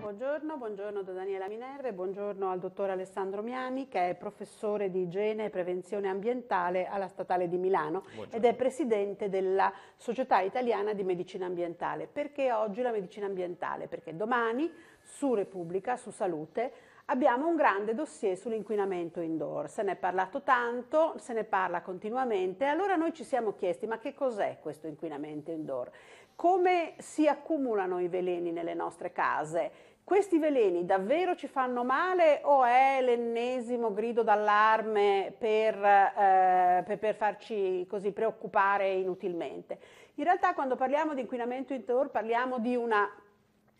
Buongiorno, buongiorno da Daniela Minerve, buongiorno al dottor Alessandro Miani che è professore di igiene e prevenzione ambientale alla Statale di Milano buongiorno. ed è presidente della Società Italiana di Medicina Ambientale. Perché oggi la medicina ambientale? Perché domani su Repubblica, su Salute, abbiamo un grande dossier sull'inquinamento indoor. Se ne è parlato tanto, se ne parla continuamente. Allora noi ci siamo chiesti ma che cos'è questo inquinamento indoor? come si accumulano i veleni nelle nostre case? Questi veleni davvero ci fanno male o è l'ennesimo grido d'allarme per, eh, per, per farci così preoccupare inutilmente? In realtà quando parliamo di inquinamento indoor parliamo di una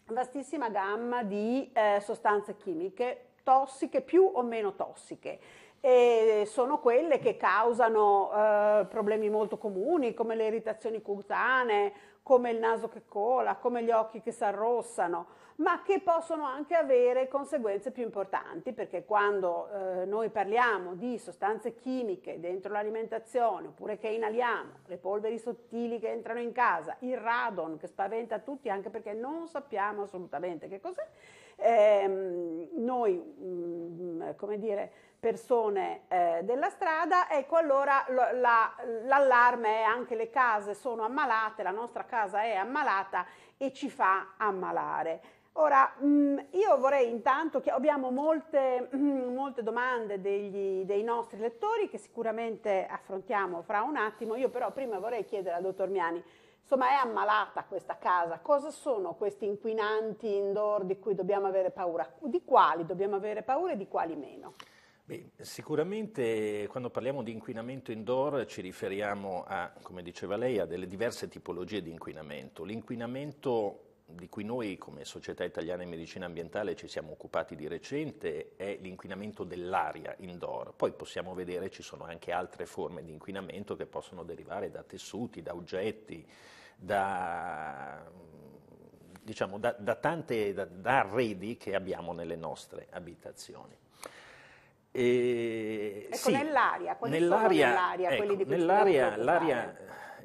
vastissima gamma di eh, sostanze chimiche tossiche, più o meno tossiche. E sono quelle che causano eh, problemi molto comuni come le irritazioni cutanee come il naso che cola, come gli occhi che si arrossano, ma che possono anche avere conseguenze più importanti, perché quando eh, noi parliamo di sostanze chimiche dentro l'alimentazione, oppure che inaliamo, le polveri sottili che entrano in casa, il radon che spaventa tutti anche perché non sappiamo assolutamente che cos'è, ehm, noi, mh, mm, come dire, persone eh, della strada, ecco allora l'allarme è anche le case sono ammalate, la nostra casa è ammalata e ci fa ammalare. Ora, mh, mm, io vorrei intanto che abbiamo molte, mh, mm, molte domande degli, dei nostri lettori che sicuramente affrontiamo fra un attimo, io però prima vorrei chiedere al dottor Miani, insomma è ammalata questa casa, cosa sono questi inquinanti indoor di cui dobbiamo avere paura, di quali dobbiamo avere paura e di quali meno? Beh, sicuramente quando parliamo di inquinamento indoor ci riferiamo a, come diceva lei, a delle diverse tipologie di inquinamento. L'inquinamento di cui noi come Società Italiana di Medicina Ambientale ci siamo occupati di recente è l'inquinamento dell'aria indoor. Poi possiamo vedere ci sono anche altre forme di inquinamento che possono derivare da tessuti, da oggetti, da, diciamo, da, da, tante, da arredi che abbiamo nelle nostre abitazioni. E, ecco, sì, nell'aria, quali nell'aria, nell'aria ecco, quelli di cui nell'aria, l'aria,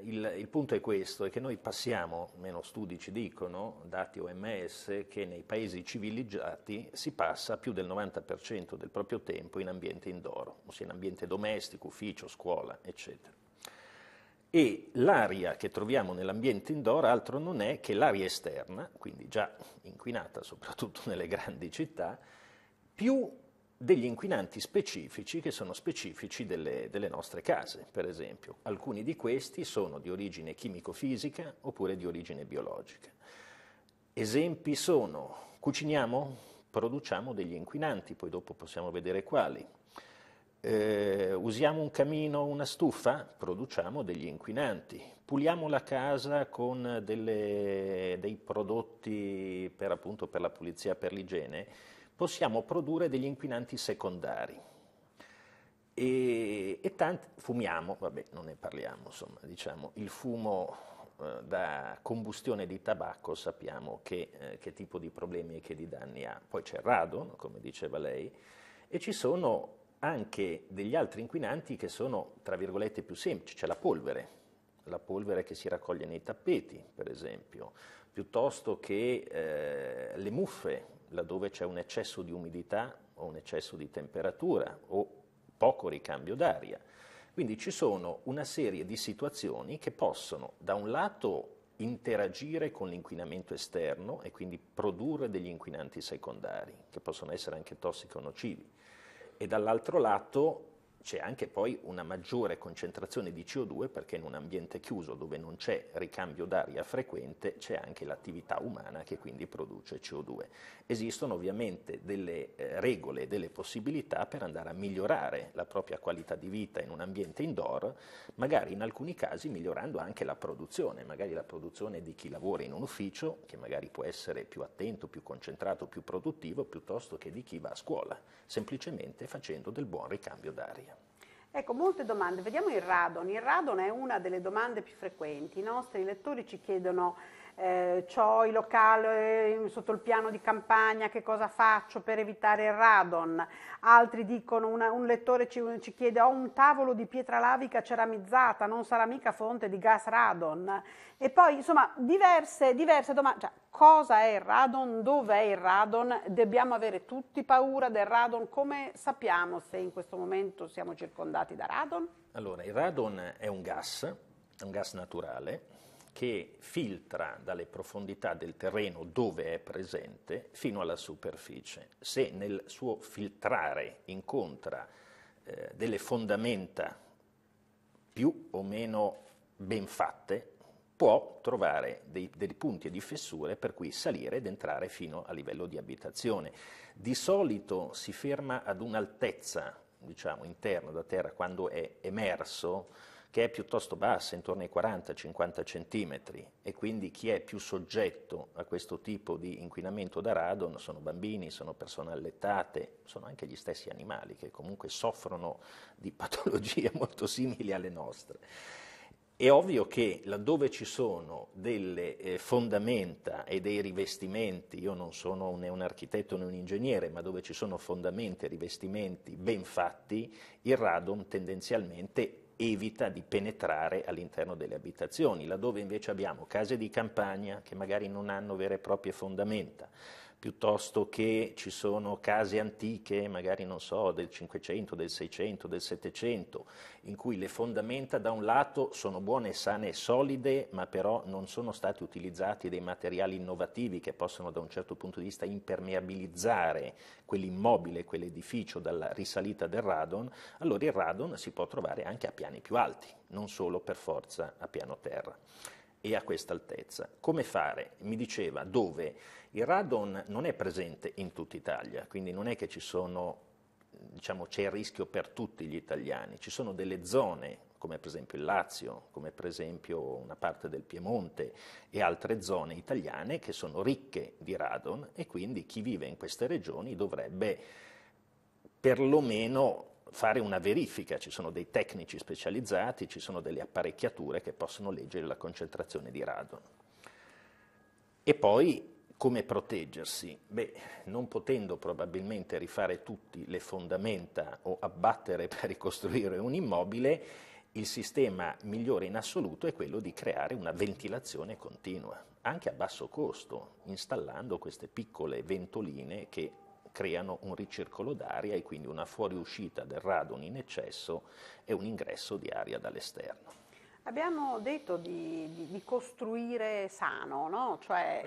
il, il, punto è questo, è che noi passiamo, meno studi ci dicono, dati OMS, che nei paesi civilizzati si passa più del 90% del proprio tempo in ambiente indoor, ossia in ambiente domestico, ufficio, scuola, eccetera. E l'aria che troviamo nell'ambiente indoor altro non è che l'aria esterna, quindi già inquinata soprattutto nelle grandi città, più degli inquinanti specifici che sono specifici delle, delle, nostre case, per esempio. Alcuni di questi sono di origine chimico-fisica oppure di origine biologica. Esempi sono cuciniamo, produciamo degli inquinanti, poi dopo possiamo vedere quali. Eh, usiamo un camino o una stufa, produciamo degli inquinanti. Puliamo la casa con delle, dei prodotti per, appunto, per la pulizia, per l'igiene, possiamo produrre degli inquinanti secondari. E, e tanti, fumiamo, vabbè non ne parliamo, insomma, diciamo, il fumo eh, da combustione di tabacco sappiamo che, eh, che, tipo di problemi e che di danni ha. Poi c'è il radon, come diceva lei, e ci sono anche degli altri inquinanti che sono, tra virgolette, più semplici, c'è la polvere, la polvere che si raccoglie nei tappeti, per esempio, piuttosto che eh, le muffe, laddove c'è un eccesso di umidità o un eccesso di temperatura o poco ricambio d'aria. Quindi ci sono una serie di situazioni che possono da un lato interagire con l'inquinamento esterno e quindi produrre degli inquinanti secondari, che possono essere anche tossico nocivi, e dall'altro lato c'è anche poi una maggiore concentrazione di CO2 perché in un ambiente chiuso dove non c'è ricambio d'aria frequente c'è anche l'attività umana che quindi produce CO2. Esistono ovviamente delle eh, regole, delle possibilità per andare a migliorare la propria qualità di vita in un ambiente indoor, magari in alcuni casi migliorando anche la produzione, magari la produzione di chi lavora in un ufficio che magari può essere più attento, più concentrato, più produttivo piuttosto che di chi va a scuola, semplicemente facendo del buon ricambio d'aria. Ecco, molte domande. Vediamo il radon. Il radon è una delle domande più frequenti. I nostri lettori ci chiedono eh, ho i locali eh, sotto il piano di campagna, che cosa faccio per evitare il radon? Altri dicono, una, un lettore ci, ci chiede, ho un tavolo di pietra lavica ceramizzata, non sarà mica fonte di gas radon? E poi, insomma, diverse, diverse domande. Cioè, cosa è il radon? Dov'è il radon? Dobbiamo avere tutti paura del radon? Come sappiamo se in questo momento siamo circondati da radon? Allora, il radon è un gas, è un gas naturale, che filtra dalle profondità del terreno dove è presente fino alla superficie. Se nel suo filtrare incontra eh, delle fondamenta più o meno ben fatte, può trovare dei, dei, punti di fessure per cui salire ed entrare fino a livello di abitazione. Di solito si ferma ad un'altezza diciamo, interna da terra quando è emerso, che è piuttosto bassa, intorno ai 40-50 centimetri, e quindi chi è più soggetto a questo tipo di inquinamento da radon sono bambini, sono persone allettate, sono anche gli stessi animali che comunque soffrono di patologie molto simili alle nostre. È ovvio che laddove ci sono delle eh, fondamenta e dei rivestimenti, io non sono né un architetto né un ingegnere, ma dove ci sono fondamenta e rivestimenti ben fatti, il radon tendenzialmente evita di penetrare all'interno delle abitazioni, laddove invece abbiamo case di campagna che magari non hanno vere e proprie fondamenta, piuttosto che ci sono case antiche, magari non so, del 500, del 600, del 700, in cui le fondamenta da un lato sono buone, sane e solide, ma però non sono stati utilizzati dei materiali innovativi che possono da un certo punto di vista impermeabilizzare quell'immobile, quell'edificio dalla risalita del radon, allora il radon si può trovare anche a piani più alti, non solo per forza a piano terra e a questa altezza. Come fare? Mi diceva dove il radon non è presente in tutta Italia, quindi non è che ci sono, diciamo, c'è il rischio per tutti gli italiani, ci sono delle zone come per esempio il Lazio, come per esempio una parte del Piemonte e altre zone italiane che sono ricche di radon e quindi chi vive in queste regioni dovrebbe perlomeno fare una verifica, ci sono dei tecnici specializzati, ci sono delle apparecchiature che possono leggere la concentrazione di radon. E poi come proteggersi? Beh, non potendo probabilmente rifare tutti le fondamenta o abbattere per ricostruire un immobile, il sistema migliore in assoluto è quello di creare una ventilazione continua, anche a basso costo, installando queste piccole ventoline che creano un ricircolo d'aria e quindi una fuoriuscita del radon in eccesso e un ingresso di aria dall'esterno. Abbiamo detto di, di, di costruire sano, no? cioè,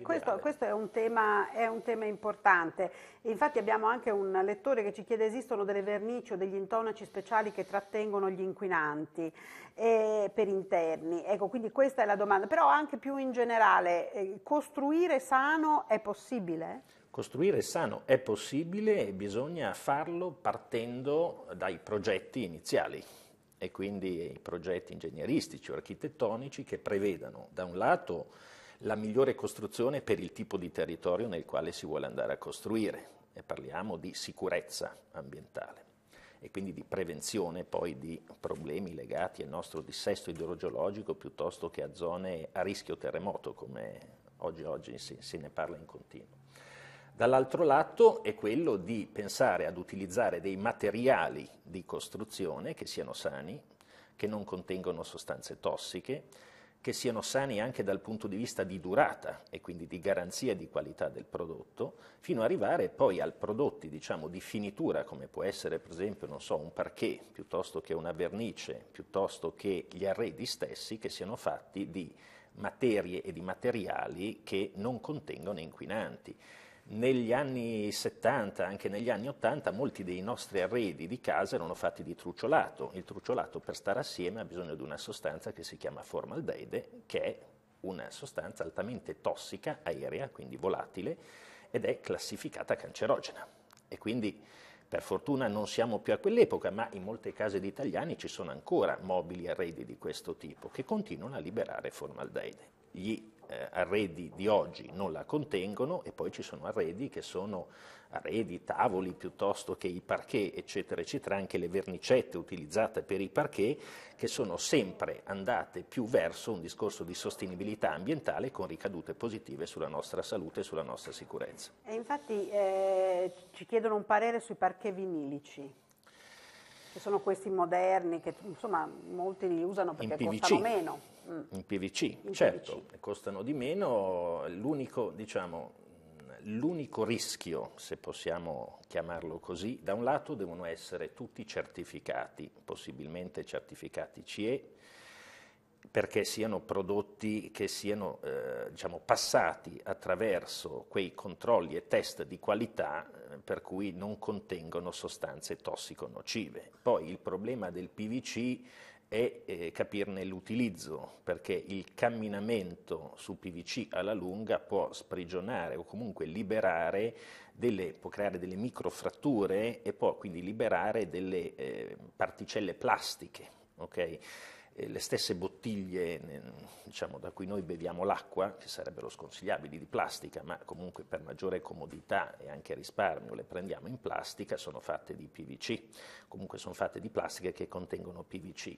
questo, eh, questo, questo è, un tema, è, un tema, importante. Infatti abbiamo anche un lettore che ci chiede esistono delle vernici o degli intonaci speciali che trattengono gli inquinanti eh, per interni. Ecco, quindi questa è la domanda. Però anche più in generale, eh, costruire sano è possibile? Costruire sano è possibile e bisogna farlo partendo dai progetti iniziali e quindi i progetti ingegneristici o architettonici che prevedano da un lato la migliore costruzione per il tipo di territorio nel quale si vuole andare a costruire e parliamo di sicurezza ambientale e quindi di prevenzione poi di problemi legati al nostro dissesto idrogeologico piuttosto che a zone a rischio terremoto come oggi, oggi si, si ne parla in continuo Dall'altro lato è quello di pensare ad utilizzare dei materiali di costruzione che siano sani, che non contengono sostanze tossiche, che siano sani anche dal punto di vista di durata e quindi di garanzia di qualità del prodotto, fino ad arrivare poi al prodotti diciamo, di finitura come può essere per esempio so, un parquet piuttosto che una vernice, piuttosto che gli arredi stessi che siano fatti di materie e di materiali che non contengono inquinanti negli anni 70, anche negli anni 80, molti dei nostri arredi di casa erano fatti di trucciolato. Il trucciolato per stare assieme ha bisogno di una sostanza che si chiama formaldeide, che è una sostanza altamente tossica, aerea, quindi volatile, ed è classificata cancerogena. E quindi per fortuna non siamo più a quell'epoca, ma in molte case di italiani ci sono ancora mobili arredi di questo tipo che continuano a liberare formaldeide. Gli eh, arredi di oggi non la contengono e poi ci sono arredi che sono arredi, tavoli piuttosto che i parquet, eccetera, eccetera, anche le vernicette utilizzate per i parquet, che sono sempre andate più verso un discorso di sostenibilità ambientale con ricadute positive sulla nostra salute e sulla nostra sicurezza. E infatti eh, ci chiedono un parere sui parquet vinilici. Ci sono questi moderni che insomma molti li usano perché PVC. costano meno. Mm. In PVC, in certo, PVC. costano di meno. L'unico, diciamo, l'unico rischio, se possiamo chiamarlo così, da un lato devono essere tutti certificati, possibilmente certificati CE, perché siano prodotti che siano eh, diciamo, passati attraverso quei controlli e test di qualità eh, per cui non contengono sostanze tossico-nocive. Poi il problema del PVC è eh, capirne l'utilizzo, perché il camminamento su PVC alla lunga può sprigionare o comunque liberare delle, può creare delle microfratture e può quindi liberare delle eh, particelle plastiche. Okay? le stesse bottiglie diciamo, da cui noi beviamo l'acqua, che sarebbero sconsigliabili di plastica, ma comunque per maggiore comodità e anche risparmio le prendiamo in plastica, sono fatte di PVC, comunque sono fatte di plastiche che contengono PVC.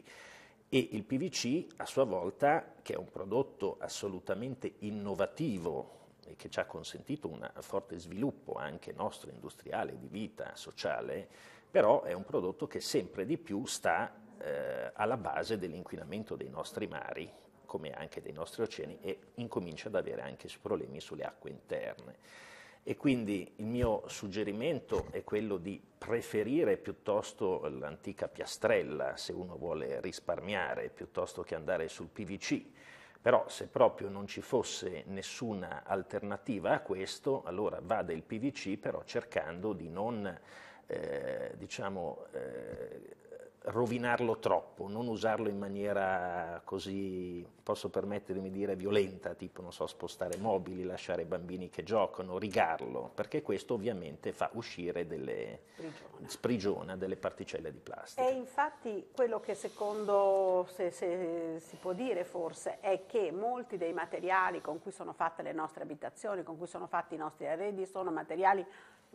E il PVC a sua volta, che è un prodotto assolutamente innovativo e che ci ha consentito un forte sviluppo anche nostro industriale, di vita, sociale, però è un prodotto che sempre di più sta eh, alla base dell'inquinamento dei nostri mari, come anche dei nostri oceani, e incomincia ad avere anche problemi sulle acque interne. E quindi il mio suggerimento è quello di preferire piuttosto l'antica piastrella, se uno vuole risparmiare, piuttosto che andare sul PVC. Però se proprio non ci fosse nessuna alternativa a questo, allora vada il PVC, però cercando di non, eh, diciamo, eh, rovinarlo troppo, non usarlo in maniera così, posso permettermi di dire, violenta, tipo, non so, spostare mobili, lasciare bambini che giocano, rigarlo, perché questo ovviamente fa uscire delle, sprigiona. sprigiona delle particelle di plastica. E infatti quello che secondo, se, se si può dire forse, è che molti dei materiali con cui sono fatte le nostre abitazioni, con cui sono fatti i nostri arredi, sono materiali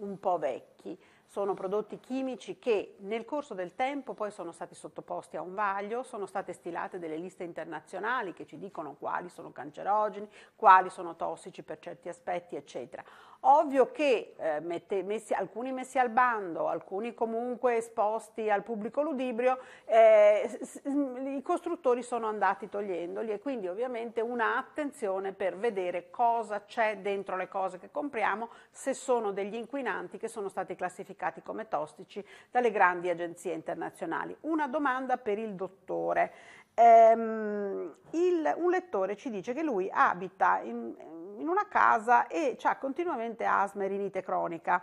un po' vecchi, sono prodotti chimici che nel corso del tempo poi sono stati sottoposti a un vaglio, sono state stilate delle liste internazionali che ci dicono quali sono cancerogeni, quali sono tossici per certi aspetti, eccetera. Ovvio che eh, mette, messi, alcuni messi al bando, alcuni comunque esposti al pubblico ludibrio, eh, i costruttori sono andati togliendoli e quindi ovviamente un'attenzione per vedere cosa c'è dentro le cose che compriamo, se sono degli inquinanti che sono stati classificati come tossici dalle grandi agenzie internazionali. Una domanda per il dottore. Ehm, il, un lettore ci dice che lui abita in, in una casa e ha continuamente asma e rinite cronica.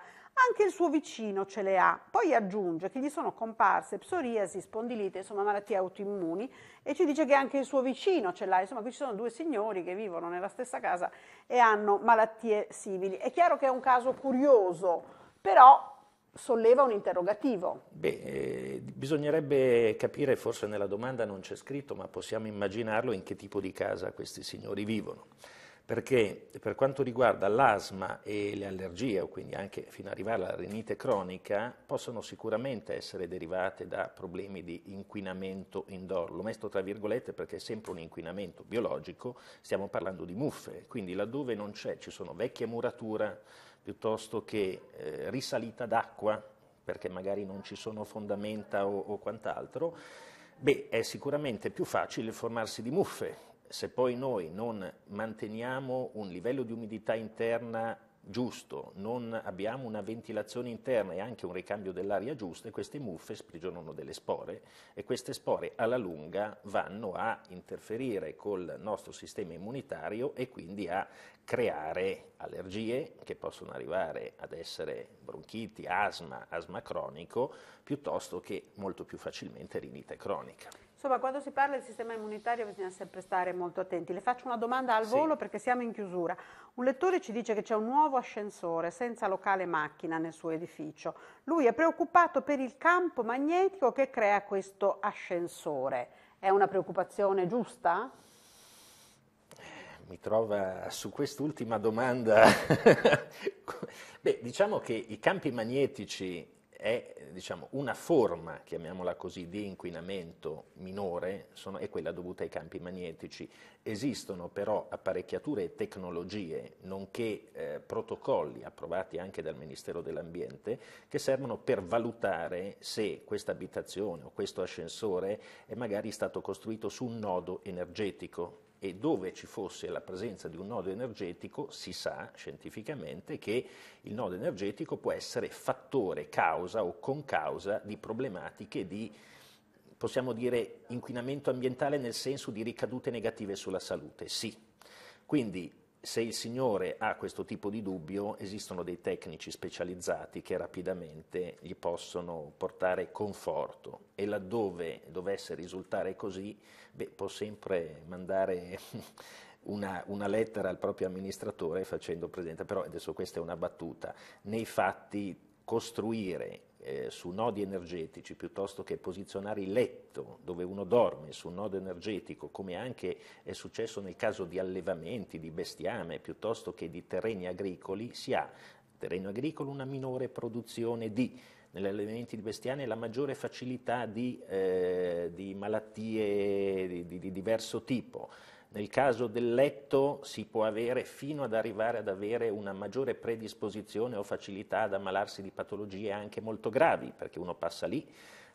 Anche il suo vicino ce le ha. Poi aggiunge che gli sono comparse psoriasi, spondilite, insomma malattie autoimmuni e ci dice che anche il suo vicino ce l'ha. Insomma, qui ci sono due signori che vivono nella stessa casa e hanno malattie simili. È chiaro che è un caso curioso, però solleva un interrogativo. Beh, eh, bisognerebbe capire, forse nella domanda non c'è scritto, ma possiamo immaginarlo in che tipo di casa questi signori vivono perché per quanto riguarda l'asma e le allergie, o quindi anche fino ad arrivare alla renite cronica, possono sicuramente essere derivate da problemi di inquinamento indoor. L'ho messo tra virgolette perché è sempre un inquinamento biologico, stiamo parlando di muffe, quindi laddove non c'è, ci sono vecchie murature piuttosto che eh, risalita d'acqua, perché magari non ci sono fondamenta o, o quant'altro, beh, è sicuramente più facile formarsi di muffe se poi noi non manteniamo un livello di umidità interna giusto, non abbiamo una ventilazione interna e anche un ricambio dell'aria giusta, queste muffe sprigionano delle spore e queste spore alla lunga vanno a interferire col nostro sistema immunitario e quindi a creare allergie che possono arrivare ad essere bronchiti, asma, asma cronico, piuttosto che molto più facilmente rinite cronica. Insomma, quando si parla del sistema immunitario bisogna sempre stare molto attenti. Le faccio una domanda al volo perché siamo in chiusura. Un lettore ci dice che c'è un nuovo ascensore senza locale macchina nel suo edificio. Lui è preoccupato per il campo magnetico che crea questo ascensore. È una preoccupazione giusta? Mi trova su quest'ultima domanda. Beh, diciamo che i campi magnetici è diciamo, una forma, chiamiamola così, di inquinamento minore, sono, è quella dovuta ai campi magnetici. Esistono però apparecchiature e tecnologie, nonché eh, protocolli approvati anche dal Ministero dell'Ambiente, che servono per valutare se questa abitazione o questo ascensore è magari stato costruito su un nodo energetico, e dove ci fosse la presenza di un nodo energetico si sa scientificamente che il nodo energetico può essere fattore, causa o concausa di problematiche di possiamo dire inquinamento ambientale nel senso di ricadute negative sulla salute. Sì. Quindi se il signore ha questo tipo di dubbio, esistono dei tecnici specializzati che rapidamente gli possono portare conforto e laddove dovesse risultare così, beh, può sempre mandare una, una, lettera al proprio amministratore facendo presente, però adesso questa è una battuta, nei fatti costruire eh, su nodi energetici piuttosto che posizionare il letto dove uno dorme su un nodo energetico, come anche è successo nel caso di allevamenti, di bestiame, piuttosto che di terreni agricoli, si ha terreno agricolo una minore produzione di nell'allevamento di bestiame la maggiore facilità di, eh, di malattie di, di, di diverso tipo. Nel caso del letto si può avere fino ad arrivare ad avere una maggiore predisposizione o facilità ad ammalarsi di patologie anche molto gravi, perché uno passa lì.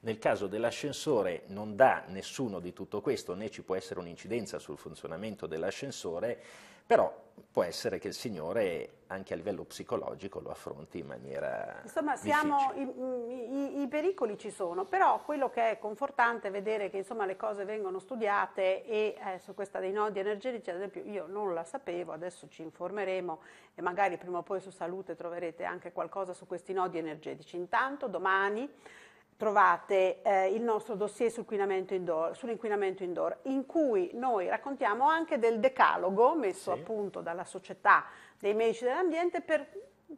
Nel caso dell'ascensore non dà nessuno di tutto questo, né ci può essere un'incidenza sul funzionamento dell'ascensore però può essere che il Signore anche a livello psicologico lo affronti in maniera Insomma, siamo, i, i, i, pericoli ci sono, però quello che è confortante è vedere che insomma, le cose vengono studiate e eh, su questa dei nodi energetici, ad esempio, io non la sapevo, adesso ci informeremo e magari prima o poi su salute troverete anche qualcosa su questi nodi energetici. Intanto domani trovate eh, il nostro dossier sull'inquinamento indoor, sull'inquinamento indoor, in cui noi raccontiamo anche del decalogo messo sì. a dalla società dei medici dell'ambiente per,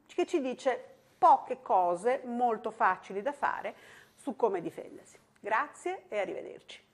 che ci dice poche cose molto facili da fare su come difendersi. Grazie e arrivederci.